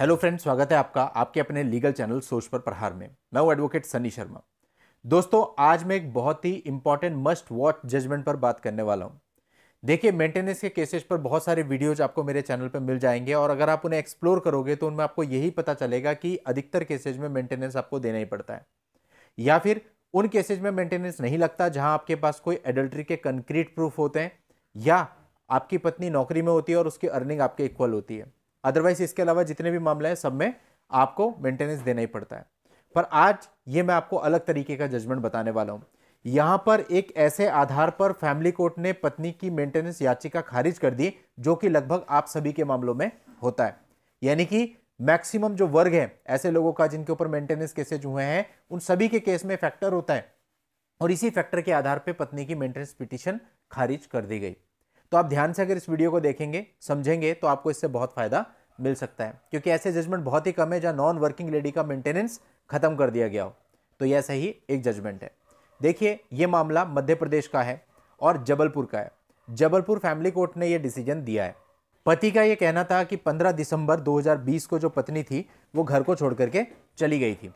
hello friend स्वागत है आपका आपके अपने लीगल चैनल सोच पर प्रहार में मैं हूं एडवोकेट सनी शर्मा दोस्तों आज मैं एक बहुत ही इंपॉर्टेंट मस्ट वॉच जजमेंट पर बात करने वाला हूं देखिए मेंटेनेंस के केसेस पर बहुत सारे वीडियोज आपको मेरे चैनल पर मिल जाएंगे और अगर आप उन्हें एक्सप्लोर करोगे तो उनमें आपको यही पता चलेगा कि अधिकतर केसेज में मेंटेनेंस आपको देना ही पड़ता है या फिर उन केसेज में मेंटेनेंस नहीं लगता जहाँ आपके पास कोई एडल्ट्री के कंक्रीट प्रूफ होते हैं या आपकी पत्नी नौकरी में होती है और उसकी अर्निंग आपके इक्वल होती है अदरवाइज इसके अलावा जितने भी मामले हैं सब में आपको मेंटेनेंस देना ही पड़ता है पर आज ये मैं आपको अलग तरीके का जजमेंट बताने वाला हूँ यहाँ पर एक ऐसे आधार पर फैमिली कोर्ट ने पत्नी की मेंटेनेंस याचिका खारिज कर दी जो कि लगभग आप सभी के मामलों में होता है यानी कि मैक्सिमम जो वर्ग है ऐसे लोगों का जिनके ऊपर मेंटेनेंस केसेज हुए हैं उन सभी के केस में फैक्टर होता है और इसी फैक्टर के आधार पर पत्नी की मेंटेनेंस पिटिशन खारिज कर दी गई तो आप ध्यान से अगर इस वीडियो को देखेंगे समझेंगे तो आपको इससे बहुत फायदा मिल सकता है क्योंकि ऐसे जजमेंट बहुत ही कम है जहाँ नॉन वर्किंग लेडी का मेंटेनेंस खत्म कर दिया गया हो तो यह सही एक जजमेंट है देखिए ये मामला मध्य प्रदेश का है और जबलपुर का है जबलपुर फैमिली कोर्ट ने यह डिसीजन दिया है पति का यह कहना था कि 15 दिसंबर 2020 को जो पत्नी थी वो घर को छोड़ करके चली गई थी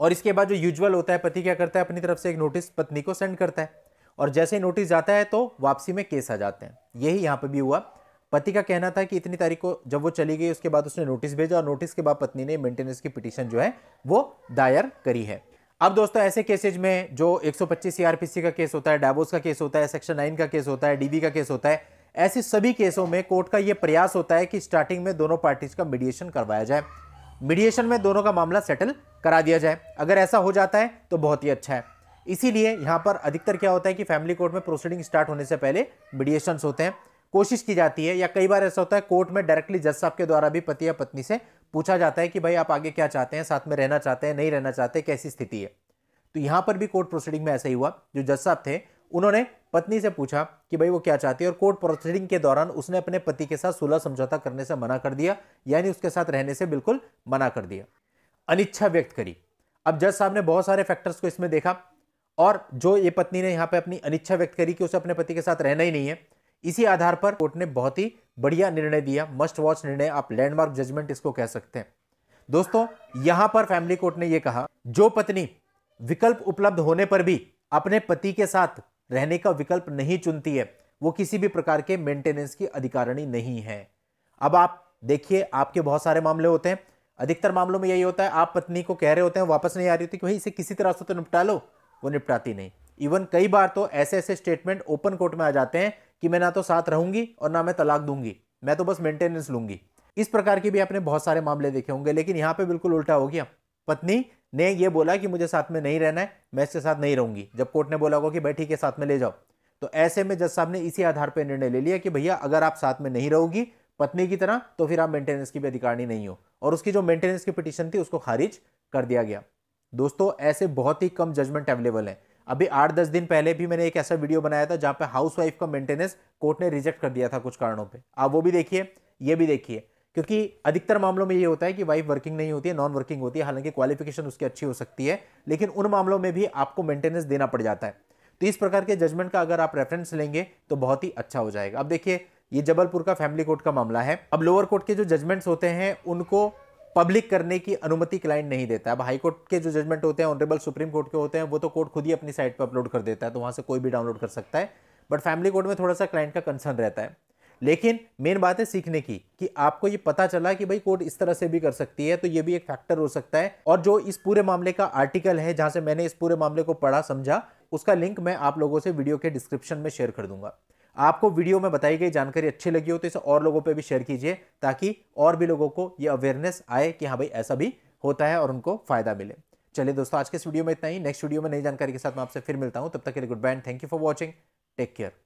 और इसके बाद जो यूजुअल होता है पति क्या करता है अपनी तरफ से एक नोटिस पत्नी को सेंड करता है और जैसे ही नोटिस जाता है तो वापसी में केस आ जाते हैं यही यहाँ पर भी हुआ पति का कहना था कि इतनी तारीख को जब वो चली गई उसके बाद उसने नोटिस भेजा और नोटिस के बाद पत्नी ने मेंटेनेंस की पिटीशन जो है वो दायर करी है अब दोस्तों ऐसे केसेज में जो 125 सीआरपीसी का केस होता है डाबोस का केस होता है सेक्शन नाइन का केस होता है डीवी का केस होता है ऐसे सभी केसों में कोर्ट का यह प्रयास होता है कि स्टार्टिंग में दोनों पार्टीज का मीडिएशन करवाया जाए मीडिएशन में दोनों का मामला सेटल करा दिया जाए अगर ऐसा हो जाता है तो बहुत ही अच्छा है इसीलिए यहाँ पर अधिकतर क्या होता है कि फैमिली कोर्ट में प्रोसीडिंग स्टार्ट होने से पहले मीडिएशन होते हैं कोशिश की जाती है या कई बार ऐसा होता है कोर्ट में डायरेक्टली जज साहब के द्वारा भी पति या पत्नी से पूछा जाता है कि भाई आप आगे क्या चाहते हैं साथ में रहना चाहते हैं नहीं रहना चाहते कैसी स्थिति है तो यहां पर भी कोर्ट प्रोसीडिंग में ऐसा ही हुआ जो जज साहब थे उन्होंने पत्नी से पूछा कि भाई वो क्या चाहती है और कोर्ट प्रोसीडिंग के दौरान उसने अपने पति के साथ सुलह समझौता करने से मना कर दिया यानी उसके साथ रहने से बिल्कुल मना कर दिया अनिच्छा व्यक्त करी अब जज साहब ने बहुत सारे फैक्टर्स को इसमें देखा और जो ये पत्नी ने यहाँ पे अपनी अनिच्छा व्यक्त करी कि उसे अपने पति के साथ रहना ही नहीं है इसी आधार पर कोर्ट ने बहुत ही बढ़िया निर्णय दिया मस्ट वॉच निर्णय आप लैंडमार्क जजमेंट इसको कह सकते हैं दोस्तों यहां पर फैमिली कोर्ट ने यह कहा जो पत्नी विकल्प उपलब्ध होने पर भी अपने पति के साथ रहने का विकल्प नहीं चुनती है वो किसी भी प्रकार के मेंटेनेंस की अधिकारिणी नहीं है अब आप देखिए आपके बहुत सारे मामले होते हैं अधिकतर मामलों में यही होता है आप पत्नी को कह रहे होते हैं वापस नहीं आ रही होती कि भाई इसे किसी तरह से तो निपटा लो वो निपटाती नहीं इवन कई बार तो ऐसे ऐसे स्टेटमेंट ओपन कोर्ट में आ जाते हैं कि मैं ना तो साथ रहूंगी और ना मैं तलाक दूंगी मैं तो बस मेंटेनेंस लूंगी इस प्रकार के भी आपने बहुत सारे मामले देखे होंगे लेकिन यहाँ पे बिल्कुल उल्टा हो गया पत्नी ने यह बोला कि मुझे साथ में नहीं रहना है मैं इसके साथ नहीं रहूंगी जब कोर्ट ने बोला होगा कि भाई ठीक है साथ में ले जाओ तो ऐसे में जज साहब ने इसी आधार पर निर्णय ले लिया कि भैया अगर आप साथ में नहीं रहोगी पत्नी की तरह तो फिर आप मेंटेनेंस की भी अधिकारी नहीं हो और उसकी जो मेंटेनेंस की पिटिशन थी उसको खारिज कर दिया गया दोस्तों ऐसे बहुत ही कम जजमेंट अवेलेबल है अभी आठ दस दिन पहले भी मैंने एक ऐसा वीडियो बनाया था जहाँ पे वाइफ का मेंटेनेंस कोर्ट ने रिजेक्ट कर दिया था कुछ कारणों पे आप वो भी देखिए ये भी देखिए क्योंकि अधिकतर मामलों में ये होता है कि वाइफ वर्किंग नहीं होती है नॉन वर्किंग होती है हालांकि क्वालिफिकेशन उसकी अच्छी हो सकती है लेकिन उन मामलों में भी आपको मेंटेनेंस देना पड़ जाता है तो इस प्रकार के जजमेंट का अगर आप रेफरेंस लेंगे तो बहुत ही अच्छा हो जाएगा अब देखिए ये जबलपुर का फैमिली कोर्ट का मामला है अब लोअर कोर्ट के जो जजमेंट्स होते हैं उनको पब्लिक करने की अनुमति क्लाइंट नहीं देता है हाई कोर्ट के जो जजमेंट होते हैं ऑनरेबल सुप्रीम कोर्ट के होते हैं वो तो कोर्ट खुद ही अपनी साइट पर अपलोड कर देता है तो वहाँ से कोई भी डाउनलोड कर सकता है बट फैमिली कोर्ट में थोड़ा सा क्लाइंट का कंसर्न रहता है लेकिन मेन बात है सीखने की कि आपको ये पता चला कि भाई कोर्ट इस तरह से भी कर सकती है तो ये भी एक फैक्टर हो सकता है और जो इस पूरे मामले का आर्टिकल है जहाँ से मैंने इस पूरे मामले को पढ़ा समझा उसका लिंक मैं आप लोगों से वीडियो के डिस्क्रिप्शन में शेयर कर दूंगा आपको वीडियो में बताई गई जानकारी अच्छी लगी हो तो इसे और लोगों पर भी शेयर कीजिए ताकि और भी लोगों को ये अवेयरनेस आए कि हाँ भाई ऐसा भी होता है और उनको फ़ायदा मिले चलिए दोस्तों आज के इस वीडियो में इतना ही नेक्स्ट वीडियो में नई जानकारी के साथ मैं आपसे फिर मिलता हूँ तब तक के लिए गुड बैंड thank you for watching take care